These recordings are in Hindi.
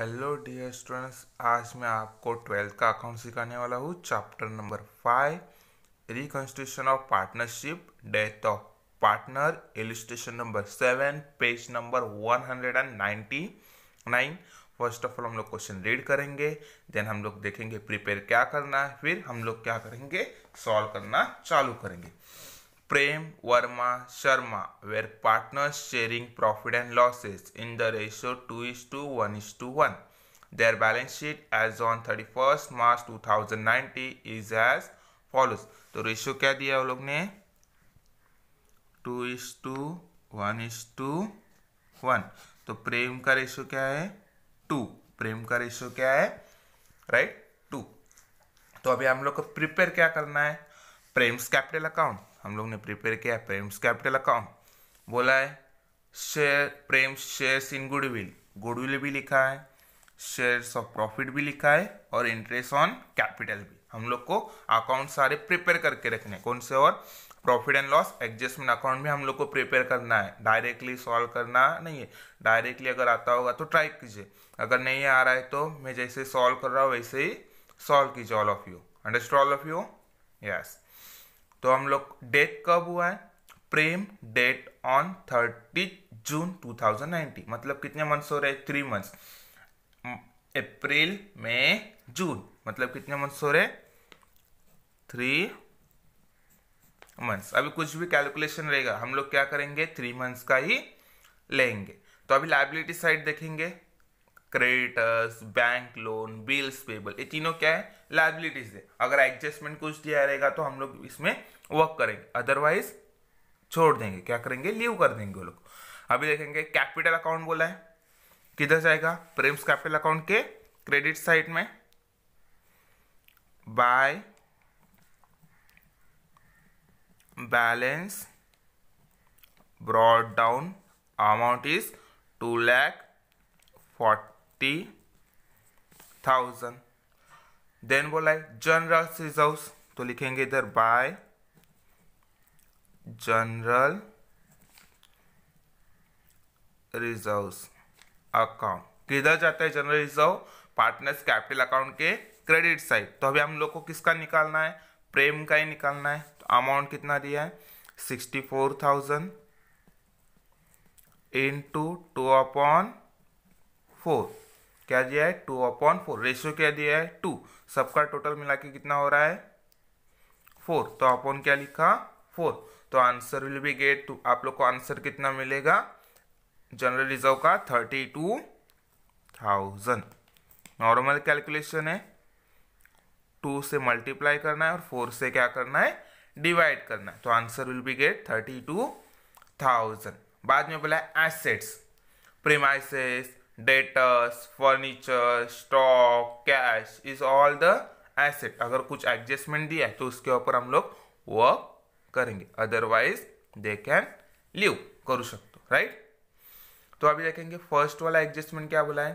हेलो डियर स्टूडेंट्स आज मैं आपको ट्वेल्थ का अकाउंट सिखाने वाला हूँ chapter number five reconstitution of partnership death of partner illustration number seven page number one hundred and ninety nine first of all हम लोग क्वेश्चन रीड करेंगे देन हम लोग देखेंगे प्रिपेयर क्या करना है फिर हम लोग क्या करेंगे सॉल्व करना चालू करेंगे Prem Verma Sharma were partners sharing profit and losses in the ratio 2 is to 1 is to 1. Their balance sheet as on 31st March 2019 is as follows. तो रेशियो क्या दिया वो लोग ने two is to one is to one तो प्रेम का रेशियो क्या है टू प्रेम का रेशियो क्या है राइट right? टू तो अभी हम लोग को प्रिपेयर क्या करना है प्रेम्स कैपिटल अकाउंट हम लोग ने प्रिपेयर किया प्रेम्स कैपिटल अकाउंट बोला है share Prem's shares in goodwill goodwill भी लिखा है शेयर्स ऑफ प्रॉफिट भी लिखा है और इंटरेस्ट ऑन कैपिटल भी हम लोग को अकाउंट सारे प्रिपेयर करके रखने कौन से और profit and loss adjustment account भी हम लोग को प्रिपेयर करना है डायरेक्टली सॉल्व करना नहीं है डायरेक्टली अगर आता होगा तो ट्राई कीजिए अगर नहीं आ रहा है तो मैं जैसे सॉल्व कर रहा हूँ वैसे ही सॉल्व कीजिए all of you understand all of you yes तो हम लोग डेट कब हुआ है Prem died on thirty June 2019 मतलब कितने मंथ्स हो रहे हैं थ्री मंथ्स अप्रैल मई जून मतलब कितने मंथ्स हो रहे थ्री मंथ्स अभी कुछ भी कैलकुलेशन रहेगा हम लोग क्या करेंगे थ्री मंथ्स का ही लेंगे तो अभी लाइबिलिटी साइड देखेंगे creditors bank loan bills payable ये तीनों क्या है लाइबिलिटीज है अगर एडजस्टमेंट कुछ दिया रहेगा तो हम लोग इसमें वर्क करेंगे अदरवाइज छोड़ देंगे क्या करेंगे लीव कर देंगे वो लोग अभी देखेंगे कैपिटल अकाउंट बोला है किधर जाएगा प्रेम्स कैपिटल अकाउंट के क्रेडिट साइड में by balance brought down amount is two lakh forty टी थाउजेंड देन बोला है जनरल रिजर्व तो लिखेंगे इधर बाय जनरल रिजर्व अकाउंट किधर जाता है general reserve partners capital account के क्रेडिट साइड तो अभी हम लोग को किसका निकालना है प्रेम का ही निकालना है तो अमाउंट कितना दिया है sixty four thousand into two upon four क्या दिया है टू अपॉन फोर रेशियो क्या दिया है टू सबका टोटल मिला के कितना हो रहा है फोर तो अपॉन क्या लिखा फोर तो answer will be get to आप लोग को आंसर कितना मिलेगा जनरल रिजर्व का thirty two thousand normal calculation है टू से मल्टीप्लाई करना है और फोर से क्या करना है डिवाइड करना है तो answer will be get thirty two thousand बाद में बोला assets premises debtors furniture stock cash is all the asset अगर कुछ एडजस्टमेंट दिया है तो उसके ऊपर हम लोग वर्क करेंगे अदरवाइज दे कैन लिव करू सकते राइट तो अभी देखेंगे फर्स्ट वाला एडजस्टमेंट क्या बोला है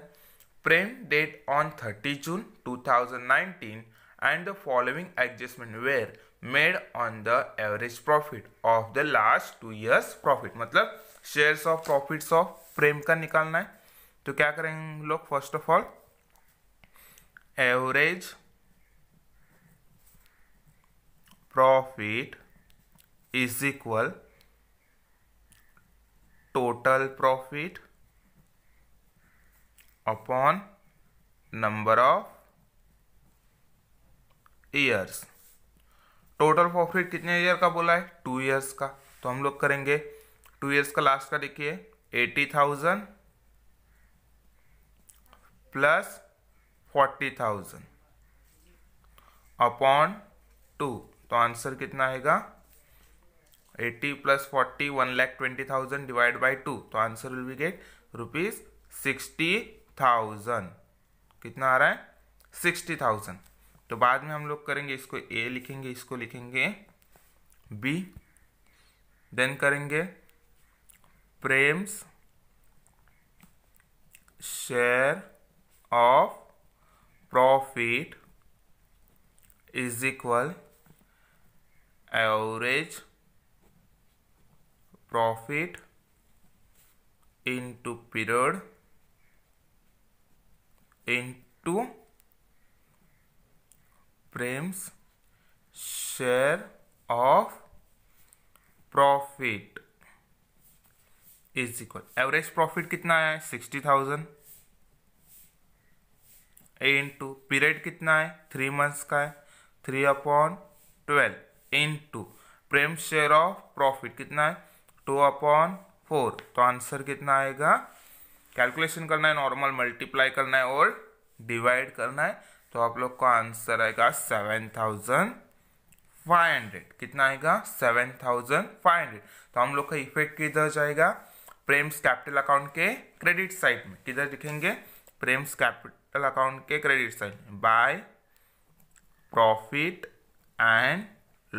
Prem died on thirty June two thousand nineteen and the following adjustment were made on the average profit of the last two years profit मतलब shares of profits of Prem का निकालना है तो क्या करेंगे हम लोग first of all average profit is equal total profit upon number of years total profit कितने ईयर का बोला है टू ईयर्स का तो हम लोग करेंगे टू ईयर्स का लास्ट का देखिए eighty thousand plus forty thousand upon two तो आंसर कितना आएगा eighty plus forty one lakh twenty thousand divide by two तो answer will be get rupees sixty thousand कितना आ रहा है सिक्सटी थाउजेंड तो बाद में हम लोग करेंगे इसको ए लिखेंगे इसको लिखेंगे बी देन करेंगे Prem's share of profit is equal average profit into period into Prem's share of profit is equal average profit कितना है sixty thousand a into period कितना है थ्री मंथ्स का है three upon twelve into Prem share of profit कितना है टू अपॉन फोर तो आंसर कितना आएगा कैलकुलेशन करना है नॉर्मल मल्टीप्लाई करना है और डिवाइड करना है तो आप लोग का आंसर आएगा सेवन थाउजेंड फाइव हंड्रेड कितना आएगा सेवन थाउजेंड फाइव हंड्रेड तो हम लोग का इफेक्ट किधर जाएगा प्रेम्स कैपिटल अकाउंट के क्रेडिट साइड में किधर दिखेंगे प्रेम्स कैपिटल अकाउंट के credit side by profit and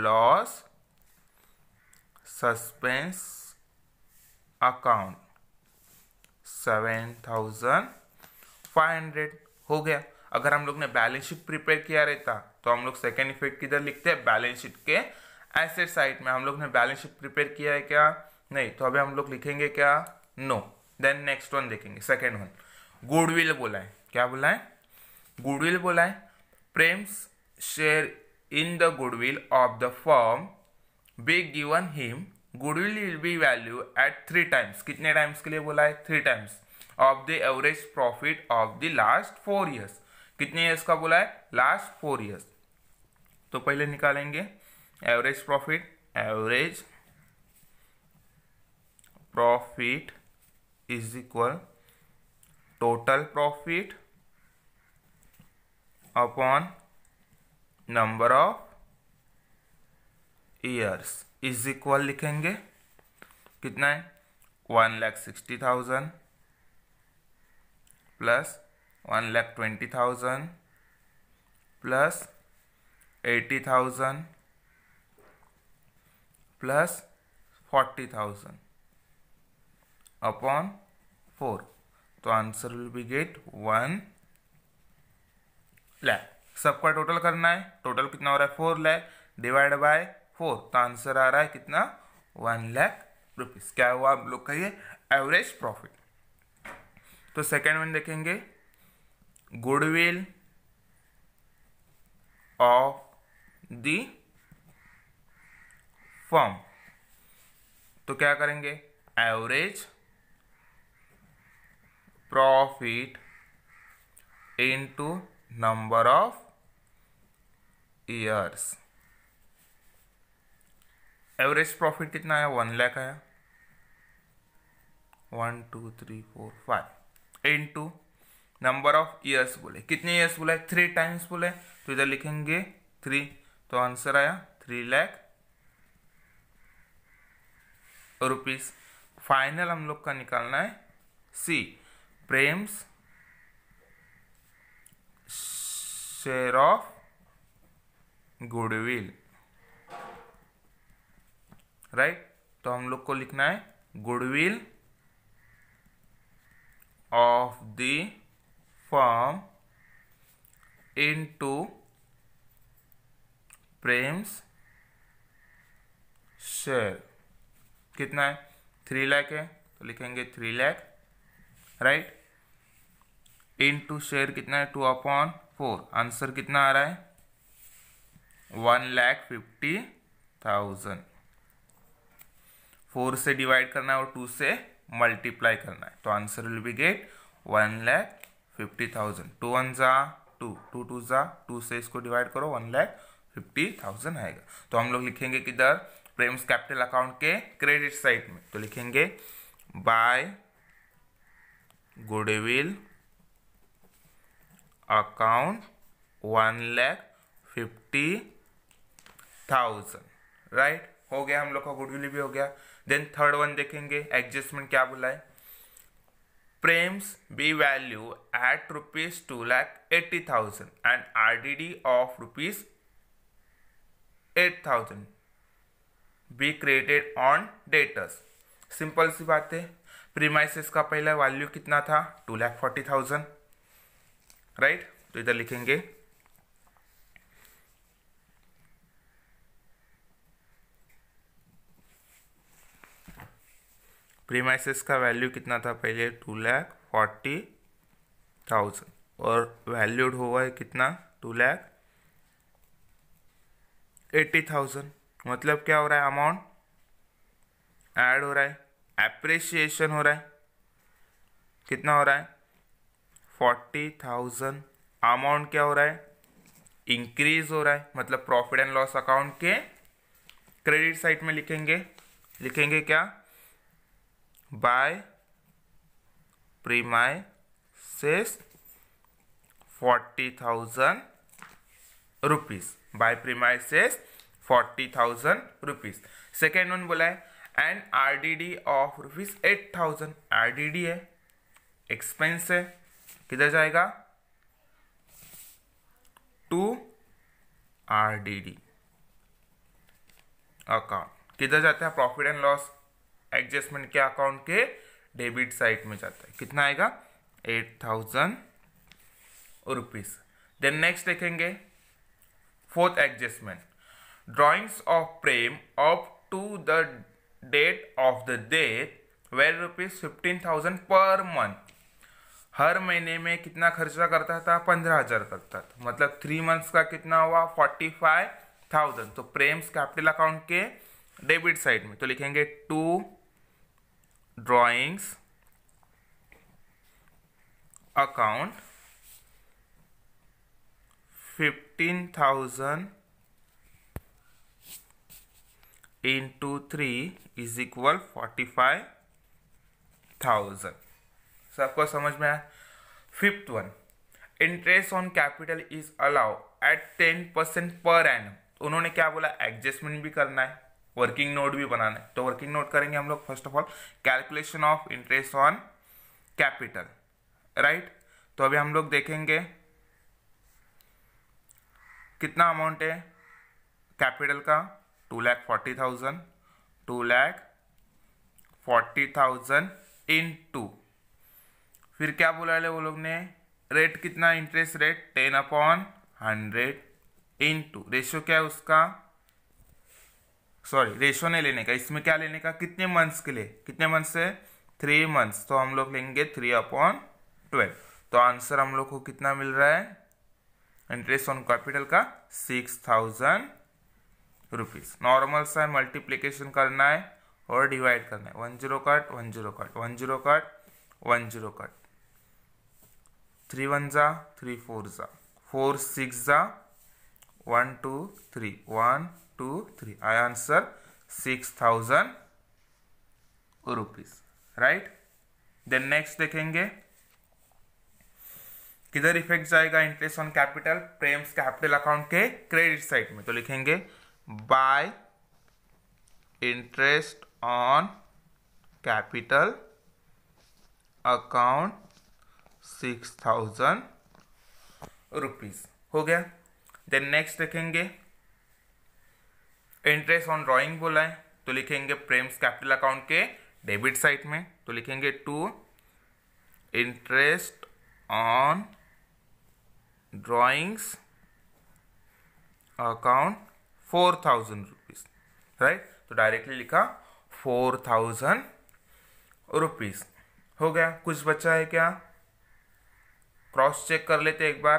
loss suspense account seven thousand five hundred हो गया अगर हम लोग ने बैलेंस शीट प्रिपेयर किया रहता तो हम लोग सेकेंड इफेक्ट किधर लिखते हैं बैलेंस शीट के एसेट साइड में हम लोग ने बैलेंस शीट प्रिपेयर किया है क्या नहीं तो अभी हम लोग लिखेंगे क्या नो देन नेक्स्ट वन देखेंगे सेकेंड वन गुडविल बोला है क्या बोला है गुडविल बोला है Prem's share in the goodwill of the firm be given him goodwill will be value at three times कितने टाइम्स के लिए बोला है three times of the average profit of the last four years कितने ईयर्स का बोला है लास्ट फोर ईयर्स तो पहले निकालेंगे average profit average profit is equal total profit upon number of years is equal लिखेंगे कितना है one lakh sixty thousand plus one lakh twenty thousand plus eighty thousand plus forty thousand upon four तो answer will be get one lakh सबका टोटल करना है टोटल कितना हो रहा है four lakh divide by four तो आंसर आ रहा है कितना वन लैख रुपीज़ क्या हुआ आप लोग कहिए एवरेज प्रॉफिट तो सेकेंड में देखेंगे गुडविल ऑफ द फॉर्म तो क्या करेंगे average profit into number of years average profit कितना आया वन लाख आया one two three four five into number of years बोले कितने ईयर्स बोले थ्री टाइम्स बोले तो इधर लिखेंगे थ्री तो आंसर आया थ्री लैख रुपीस फाइनल हम लोग का निकालना है see Prem's share of goodwill right तो हम लोग को लिखना है goodwill of the firm into Prem's share कितना है थ्री लैख है तो लिखेंगे three lakh right ten two share कितना है टू अपॉन फोर आंसर कितना आ रहा है one lakh fifty thousand four से डिवाइड करना है और टू से मल्टीप्लाई करना है तो answer will be get one lakh fifty thousand two one जा टू टू टू जा टू से इसको डिवाइड करो वन लैख फिफ्टी थाउजेंड आएगा तो हम लोग लिखेंगे किधर प्रेम्स कैपिटल अकाउंट के क्रेडिट साइड में तो लिखेंगे by goodwill account lakh fifty thousand right हो गया हम लोग का गुडविल भी हो गया देन थर्ड वन देखेंगे एडजस्टमेंट क्या बोला है premises be value at rupees two lakh eighty thousand and R D D of rupees eight thousand be created on debtors simple सी बात है प्रीमाइसिस का पहला वैल्यू कितना था two lakh forty thousand right तो इधर लिखेंगे प्रीमाइसिस का वैल्यू कितना था पहले टू लैख फोर्टी थाउजेंड और वैल्यूड हुआ है कितना टू लैख एट्टी थाउजेंड मतलब क्या हो रहा है अमाउंट ऐड हो रहा है एप्रिसिएशन हो रहा है कितना हो रहा है फोर्टी थाउजेंड अमाउंट क्या हो रहा है इंक्रीज हो रहा है मतलब प्रॉफिट एंड लॉस अकाउंट के क्रेडिट साइड में लिखेंगे लिखेंगे क्या by premises forty thousand rupees by premises forty thousand rupees second one बोला है and RDD of rupees eight thousand RDD है एक्सपेंस है किधर जाएगा to R D D account किधर जाता है प्रॉफिट एंड लॉस एडजस्टमेंट के अकाउंट के डेबिट साइड में जाता है कितना आएगा eight thousand rupees then next देखेंगे fourth adjustment drawings of Prem up to the date of the date where rupees fifteen thousand per month हर महीने में कितना खर्चा करता था पंद्रह हजार करता था मतलब थ्री मंथ्स का कितना हुआ फोर्टी फाइव थाउजेंड तो प्रेम्स कैपिटल अकाउंट के डेबिट साइड में तो लिखेंगे to drawings account fifteen thousand into three is equal forty five thousand सबको समझ में आया fifth one interest on capital is allow at ten percent per annum उन्होंने क्या बोला एडजस्टमेंट भी करना है वर्किंग नोट भी बनाना है तो वर्किंग नोट करेंगे हम लोग first of all calculation of interest on capital right तो अभी हम लोग देखेंगे कितना अमाउंट है कैपिटल का two lakh forty thousand two lakh forty thousand into फिर क्या बोला ले वो लोग ने रेट कितना interest rate ten upon hundred into ratio क्या है उसका सॉरी रेशो ने लेने का इसमें क्या लेने का कितने मंथ्स के लिए कितने मंथ्स है थ्री मंथ्स तो हम लोग लेंगे थ्री अपॉन ट्वेल्व तो आंसर हम लोग को कितना मिल रहा है इंटरेस्ट ऑन कैपिटल का सिक्स थाउजेंड रुपीज नॉर्मल सा मल्टीप्लीकेशन करना है और डिवाइड करना है one zero cut one zero cut one zero cut one zero cut three one जा थ्री फोर जा फोर सिक्स जा one two three one two three आई answer six thousand rupees right then next देखेंगे किधर इफेक्ट जाएगा interest on capital Prem's capital account के क्रेडिट साइड में तो लिखेंगे by interest on capital account six thousand rupees हो गया देन नेक्स्ट लिखेंगे इंटरेस्ट ऑन ड्राइंग बोला है तो लिखेंगे प्रेम्स कैपिटल अकाउंट के डेबिट साइड में तो लिखेंगे to interest on drawings account four thousand rupees right तो डायरेक्टली लिखा फोर थाउजेंड रुपीज हो गया कुछ बचा है क्या क्रॉस चेक कर लेते एक बार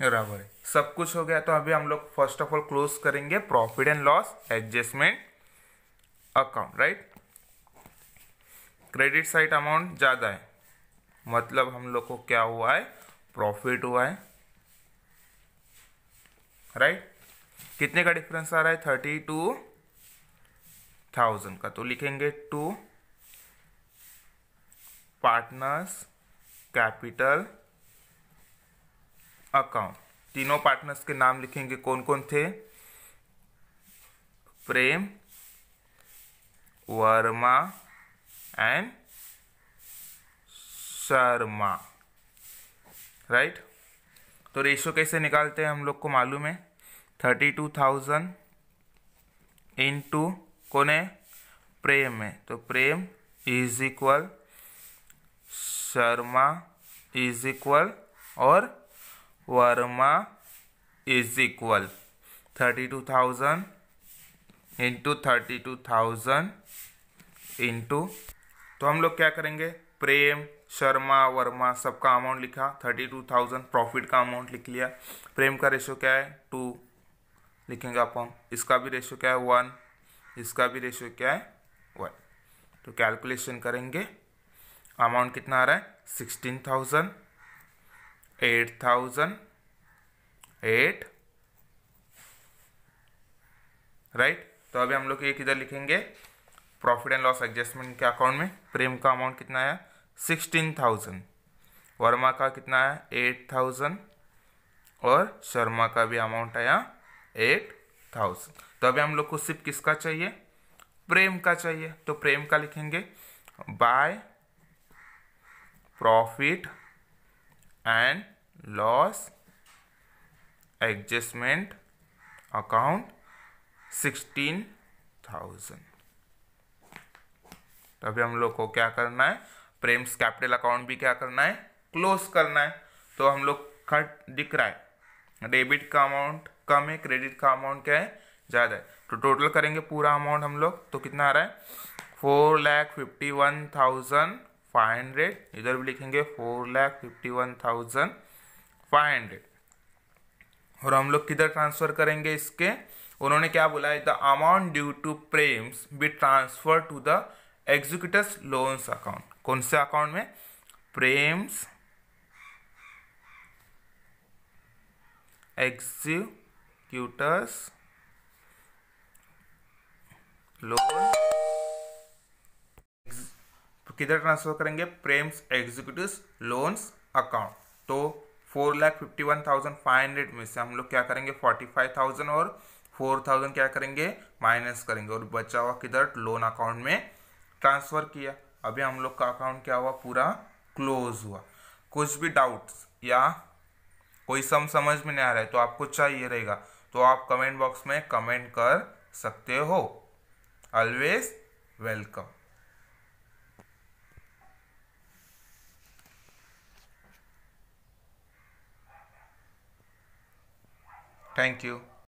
बराबर सब कुछ हो गया तो अभी हम लोग फर्स्ट ऑफ ऑल क्लोज करेंगे profit and loss adjustment account right credit side amount ज़्यादा है मतलब हम लोग को क्या हुआ है प्रॉफिट हुआ है राइट right? कितने का डिफरेंस आ रहा है थर्टी टू थाउजेंड का तो लिखेंगे टू पार्टनर्स कैपिटल अकाउंट तीनों पार्टनर्स के नाम लिखेंगे कौन कौन थे प्रेम वर्मा एंड शर्मा राइट तो रेशो कैसे निकालते हैं हम लोग को मालूम है thirty two thousand into कौन है प्रेम है तो Prem is equal Sharma is equal और Verma is equal thirty two thousand into thirty two thousand two तो हम लोग क्या करेंगे प्रेम शर्मा वर्मा सबका अमाउंट लिखा थर्टी टू थाउजेंड प्रॉफिट का अमाउंट लिख लिया प्रेम का रेशो क्या है टू लिखेंगे हम इसका भी रेशो क्या है वन इसका भी रेशो क्या है वन तो कैलकुलेशन करेंगे अमाउंट कितना आ रहा है sixteen thousand eight thousand eight right तो अभी हम लोग एक इधर लिखेंगे प्रॉफिट एंड लॉस एडजस्टमेंट के अकाउंट में प्रेम का अमाउंट कितना आया सिक्सटीन थाउजेंड वर्मा का कितना आया एट थाउजेंड और शर्मा का भी अमाउंट आया एट थाउजेंड तो अभी हम लोग को सिर्फ किसका चाहिए प्रेम का चाहिए तो प्रेम का लिखेंगे by profit and loss adjustment account sixteen thousand तो अभी हम लोग को क्या करना है प्रेम्स कैपिटल अकाउंट भी क्या करना है क्लोज करना है तो हम लोग का दिख रहा है डेबिट का अमाउंट कम है क्रेडिट का अमाउंट क्या है ज़्यादा है तो टोटल करेंगे पूरा अमाउंट हम लोग तो कितना आ रहा है four lakh fifty one thousand five hundred इधर भी लिखेंगे four lakh fifty one thousand five hundred और हम लोग किधर ट्रांसफ़र करेंगे इसके उन्होंने क्या बोला है the amount due to Prem's be transfer to the executors loans account कौन से अकाउंट में प्रेम्स एग्जीक्यूटर्स लोन किधर ट्रांसफर करेंगे प्रेम्स एग्जीक्यूटिव लोन्स अकाउंट तो four lakh fifty one thousand five hundred में से हम लोग क्या करेंगे फोर्टी फाइव थाउजेंड और फोर थाउजेंड क्या करेंगे माइनस करेंगे और बचा हुआ किधर लोन अकाउंट में ट्रांसफ़र किया अभी हम लोग का अकाउंट क्या हुआ पूरा क्लोज हुआ कुछ भी डाउट्स या कोई सम समझ में नहीं आ रहा है तो आपको चाहिए रहेगा तो आप कमेंट बॉक्स में कमेंट कर सकते हो ऑलवेज वेलकम थैंक यू